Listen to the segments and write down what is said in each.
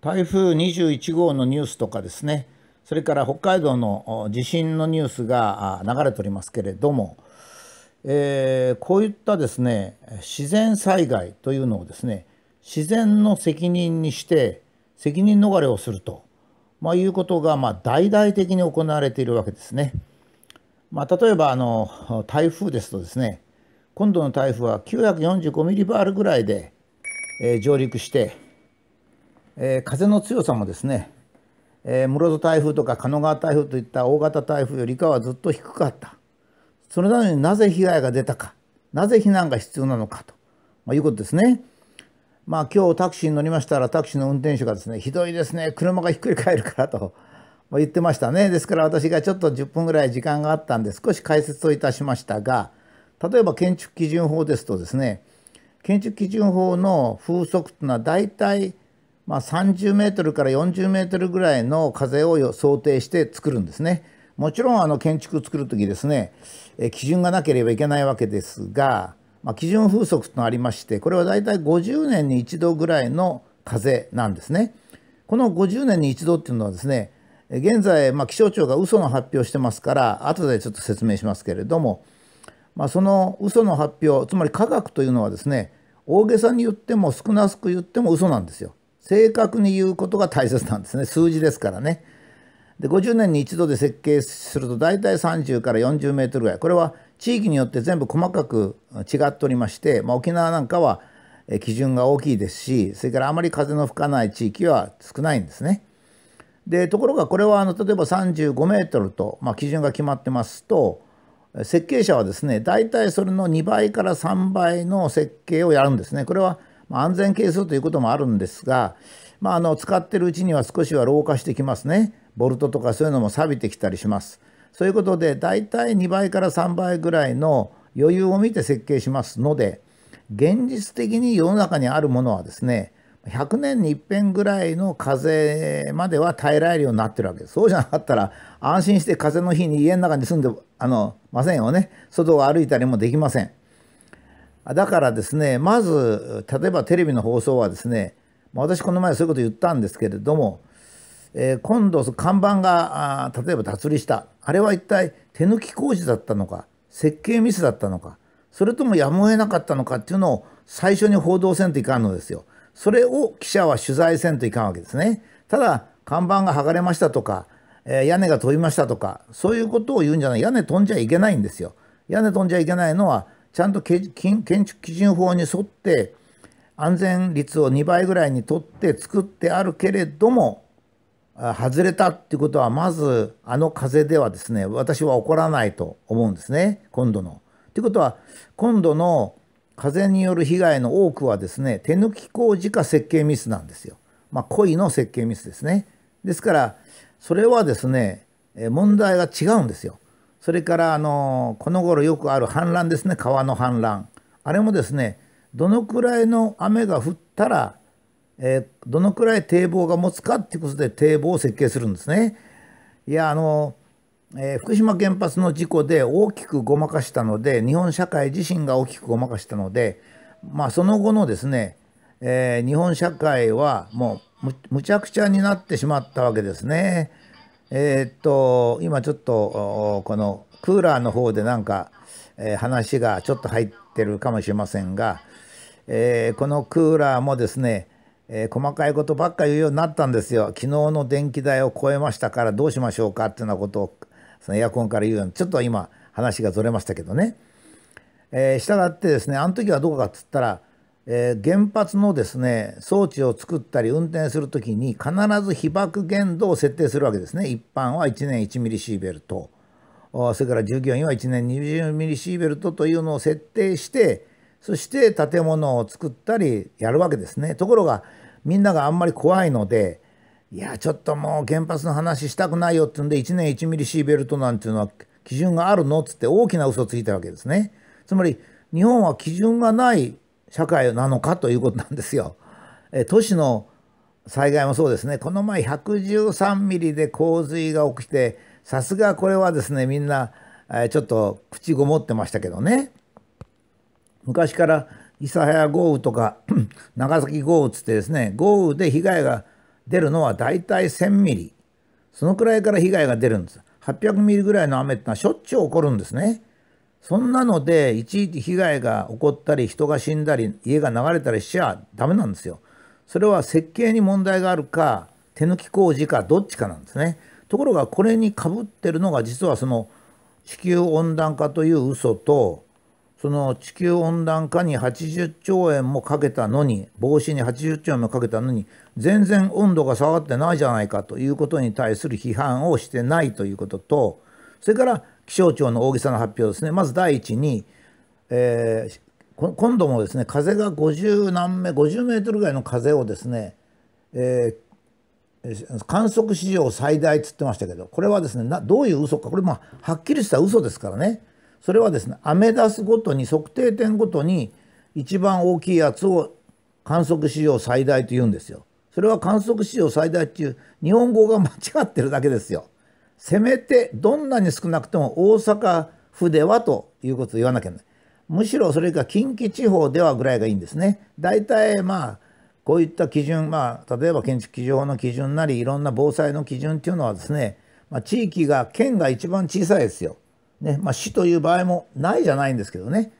台風21号のニュースとかですねそれから北海道の地震のニュースが流れておりますけれども、えー、こういったですね自然災害というのをですね自然の責任にして責任逃れをすると、まあ、いうことが、まあ、大々的に行われているわけですね。まあ、例えばあの台風ですとですね今度の台風は945ミリバールぐらいで、えー、上陸してえー、風の強さもですね、えー、室戸台風とか神奈川台風といった大型台風よりかはずっと低かったそれなのになぜ被害が出たかなぜ避難が必要なのかと、まあ、いうことですね。まあ、今日タクシーに乗りましたらタクシーの運転手がですねひどいですね車がひっくり返るからと言ってましたねですから私がちょっと10分ぐらい時間があったんで少し解説をいたしましたが例えば建築基準法ですとですね建築基準法の風速というのは大体まあ、30メートルから40メートルぐらいの風を想定して作るんですね。もちろんあの建築を作る時ですね基準がなければいけないわけですが、まあ、基準風速とありましてこれはだいたい50年に一度ぐらいの風なんですね。この50年に一度っていうのはですね現在、まあ、気象庁が嘘の発表してますから後でちょっと説明しますけれども、まあ、その嘘の発表つまり科学というのはですね大げさに言っても少なすく言っても嘘なんですよ。正確に言うことが大切なんですね数字ですからねで50年に一度で設計すると大体30から40メートルぐらいこれは地域によって全部細かく違っておりまして、まあ、沖縄なんかは基準が大きいですしそれからあまり風の吹かない地域は少ないんですね。でところがこれはあの例えば35メートルと、まあ、基準が決まってますと設計者はですね大体それの2倍から3倍の設計をやるんですね。これはまあ、安全係数ということもあるんですが、まあ、あの使ってるうちには少しは老化してきますねボルトとかそういうのも錆びてきたりしますそういうことでだいたい2倍から3倍ぐらいの余裕を見て設計しますので現実的に世の中にあるものはですね100年に一遍ぐらいの風までは耐えられるようになってるわけです。そうじゃなかったら安心して風の日に家の中に住んであのませんよね。外を歩いたりもできません。だからですねまず例えばテレビの放送はですね、まあ、私この前そういうこと言ったんですけれども、えー、今度看板が例えば脱離したあれは一体手抜き工事だったのか設計ミスだったのかそれともやむを得なかったのかっていうのを最初に報道せんといかんのですよ。それを記者は取材せんといかんわけですね。ただ看板が剥がれましたとか、えー、屋根が飛びましたとかそういうことを言うんじゃない屋根飛んじゃいけないんですよ。屋根飛んじゃいけないのはちゃんと建築基準法に沿って安全率を2倍ぐらいにとって作ってあるけれども外れたっていうことはまずあの風ではですね私は起こらないと思うんですね今度の。ということは今度の風による被害の多くはですね手抜き工事か設計ミスなんですよ。まあ、故の設計ミスですね。ですからそれはですね問題が違うんですよ。それからあのこの頃よくある氾濫ですね川の氾濫あれもですねどのくらいの雨が降ったら、えー、どのくらい堤防が持つかっていうことで堤防を設計するんですね。いやあの、えー、福島原発の事故で大きくごまかしたので日本社会自身が大きくごまかしたので、まあ、その後のですね、えー、日本社会はもうむちゃくちゃになってしまったわけですね。えー、っと、今ちょっと、このクーラーの方でなんか、えー、話がちょっと入ってるかもしれませんが、えー、このクーラーもですね、え細かいことばっか言うようになったんですよ。昨日の電気代を超えましたからどうしましょうかっていうようなことをそのエアコンから言うように、ちょっと今話がずれましたけどね。えー、従ってですね、あの時はどこかっつったら、えー、原発のですね装置を作ったり運転するときに必ず被爆限度を設定するわけですね一般は1年1ミリシーベルトそれから従業員は1年20ミリシーベルトというのを設定してそして建物を作ったりやるわけですねところがみんながあんまり怖いのでいやちょっともう原発の話したくないよってうんで1年1ミリシーベルトなんていうのは基準があるのっつって大きな嘘ついたわけですねつまり日本は基準がない社会なのかということなんですよ。え都市の災害もそうですねこの前113ミリで洪水が起きてさすがこれはですねみんな、えちょっと口ごもってましたけどね昔から諫早豪雨とか 長崎豪雨つってですね豪雨で被害が出るのはだいたい1,000ミリそのくらいから被害が出るんです800ミリぐらいの雨ってのはしょっちゅう起こるんですね。そんなので、いちいち被害が起こったり、人が死んだり、家が流れたりしちゃダメなんですよ。それは設計に問題があるか、手抜き工事か、どっちかなんですね。ところが、これにかぶってるのが、実はその地球温暖化という嘘と、その地球温暖化に80兆円もかけたのに、防止に80兆円もかけたのに、全然温度が下がってないじゃないかということに対する批判をしてないということと、それから気象庁の大げさな発表ですね、まず第一に、えー、今度もですね風が50何メ50メートルぐらいの風をですね、えー、観測史上最大っつってましたけどこれはですねどういう嘘かこれまあはっきりした嘘ですからねそれはですねアメダスごとに測定点ごとに一番大きいやつを観測史上最大と言うんですよ。それは観測史上最大っていう日本語が間違ってるだけですよ。せめてどんなに少なくても大阪府ではということを言わなきゃない。むしろそれか近畿地方ではぐらいがいいんですね。大体まあこういった基準、まあ、例えば建築基準法の基準なりいろんな防災の基準っていうのはですね、まあ、地域が県が一番小さいですよ。ねまあ、市という場合もないじゃないんですけどね。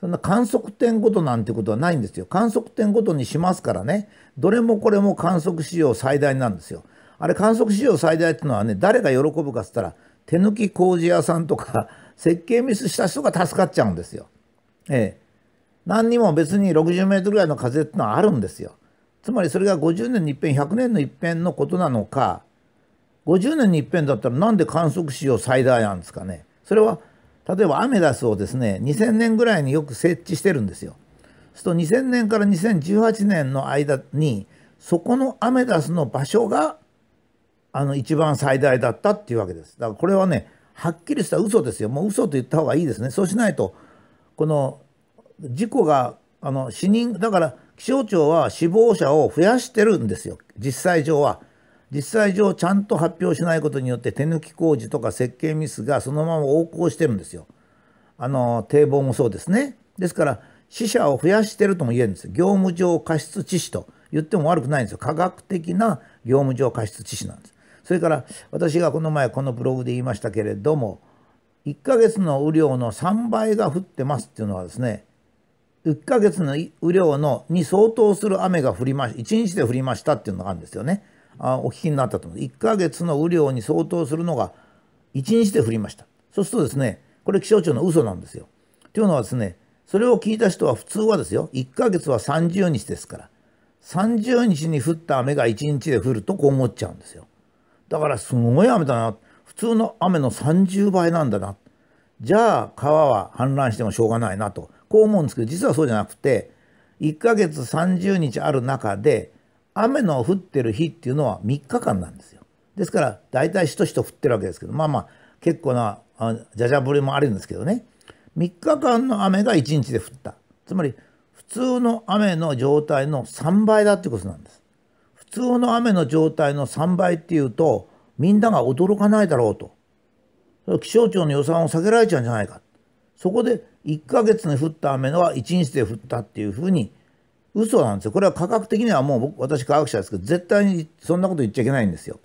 そんな観測点ごとなんてことはないんですよ。観測点ごとにしますからね、どれもこれも観測史上最大なんですよ。あれ観測史上最大っていうのはね、誰が喜ぶかっつったら、手抜き工事屋さんとか、設計ミスした人が助かっちゃうんですよ。ええ。何にも別に60メートルぐらいの風ってのはあるんですよ。つまりそれが50年に一遍、100年の一遍のことなのか、50年に一遍だったらなんで観測史上最大なんですかね。それは、例えばアメダスをですね、2000年ぐらいによく設置してるんですよ。すると2000年から2018年の間に、そこのアメダスの場所があの一番最大だったっていうわけです。だからこれはねはっきりした嘘ですよ。もう嘘と言った方がいいですね。そうしないとこの事故があの死人だから気象庁は死亡者を増やしてるんですよ実際上は。実際上ちゃんと発表しないことによって手抜き工事とか設計ミスがそのまま横行してるんですよ。あの堤防もそうですね。ですから死者を増やしてるとも言えるんです業務上過失致死と言っても悪くないんですよ。科学的な業務上過失致死なんです。それから私がこの前このブログで言いましたけれども1ヶ月の雨量の3倍が降ってますっていうのはですね1ヶ月の雨量のに相当する雨が降りまし1日で降りましたっていうのがあるんですよねあお聞きになったと思う1ヶ月の雨量に相当するのが1日で降りましたそうするとですねこれ気象庁の嘘なんですよというのはですねそれを聞いた人は普通はですよ1ヶ月は30日ですから30日に降った雨が1日で降るとこう思っちゃうんですよだからすごい雨だな。普通の雨の30倍なんだな。じゃあ川は氾濫してもしょうがないなと。こう思うんですけど、実はそうじゃなくて、1ヶ月30日ある中で、雨の降ってる日っていうのは3日間なんですよ。ですから、大体しとしと降ってるわけですけど、まあまあ、結構な、じゃじゃぶりもあるんですけどね。3日間の雨が1日で降った。つまり、普通の雨の状態の3倍だってことなんです。通の雨の状態の3倍っていうとみんなが驚かないだろうと気象庁の予算を下げられちゃうんじゃないかそこで1ヶ月に降った雨のは1日で降ったっていうふうに嘘なんですよこれは科学的にはもう僕私科学者ですけど絶対にそんなこと言っちゃいけないんですよ。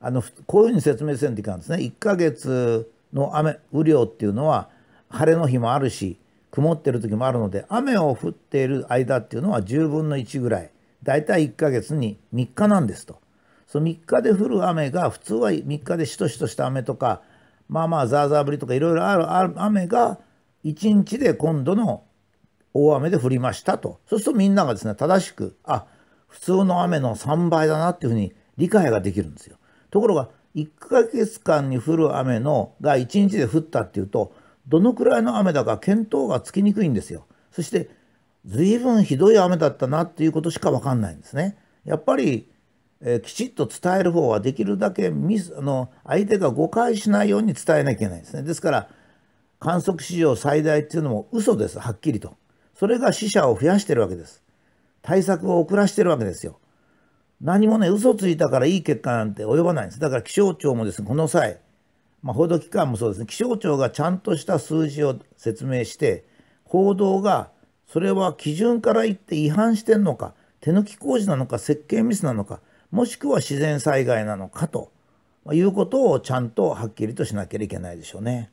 あのこういうふうに説明せんといかんですね。1ヶ月の雨雨量っていうのは晴れの日もあるし曇ってる時もあるので雨を降っている間っていうのは10分の1ぐらい大体1ヶ月に3日なんですと。その3日で降る雨が普通は3日でしとしとした雨とかまあまあザーザー降りとかいろいろある雨が1日で今度の大雨で降りましたとそうするとみんながですね正しくあ普通の雨の3倍だなっていうふうに理解ができるんですよ。ところが1ヶ月間に降る雨のが1日で降ったっていうとどのくらいの雨だか見当がつきにくいんですよ。そして随分ひどい雨だったなっていうことしか分かんないんですね。やっぱり、えー、きちっと伝える方はできるだけミスあの相手が誤解しないように伝えなきゃいけないんですね。ですから観測史上最大っていうのも嘘ですはっきりと。それが死者を増やしてるわけです。対策を遅らしてるわけですよ。何もね嘘ついたからいい結果なんて及ばないんです。だから気象庁もですねこの際、まあ、報道機関もそうですね気象庁がちゃんとした数字を説明して報道がそれは基準から言って違反してんのか、手抜き工事なのか、設計ミスなのか、もしくは自然災害なのかということをちゃんとはっきりとしなければいけないでしょうね。